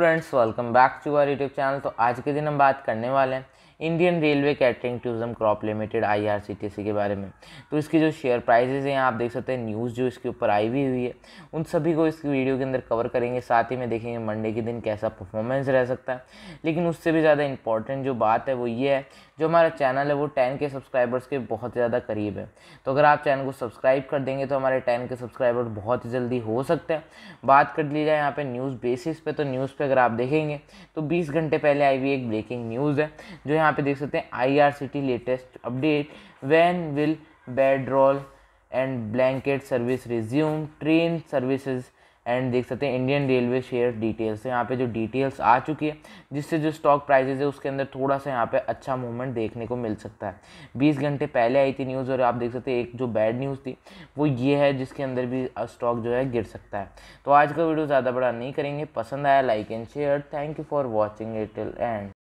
friends welcome back to our YouTube channel तो आज के दिन हम बात करने वाले हैं Indian railway catering tourism corp limited आई के बारे में तो इसकी जो शेयर प्राइजेज़ हैं आप देख सकते हैं न्यूज़ जो इसके ऊपर आई भी हुई है उन सभी को इस वीडियो के अंदर कवर करेंगे साथ ही में देखेंगे मंडे के दिन कैसा परफॉर्मेंस रह सकता है लेकिन उससे भी ज़्यादा इंपॉर्टेंट जो बात है वो ये है जो हमारा चैनल है वो टेन के सब्सक्राइबर्स के बहुत ज़्यादा करीब है तो अगर आप चैनल को सब्सक्राइब कर देंगे तो हमारे टेन के सब्सक्राइबर बहुत जल्दी हो सकते हैं बात कर ली जाए यहाँ पर न्यूज़ बेसिस पर तो न्यूज़ पर अगर आप देखेंगे तो बीस घंटे पहले आई हुई एक ब्रेकिंग न्यूज़ है जो यहाँ यहाँ पे देख सकते हैं I R C T latest update when will bed roll and blanket service resume train services and देख सकते हैं इंडियन रेलवे शेयर डिटेल्स यहाँ पे जो डिटेल्स आ चुकी है जिससे जो स्टॉक प्राइजेज है उसके अंदर थोड़ा सा यहाँ पे अच्छा मूवमेंट देखने को मिल सकता है बीस घंटे पहले आई थी न्यूज़ और आप देख सकते हैं एक जो बैड न्यूज़ थी वो ये है जिसके अंदर भी स्टॉक जो है गिर सकता है तो आज का वीडियो ज़्यादा बड़ा नहीं करेंगे पसंद आया like and share thank you for watching it till and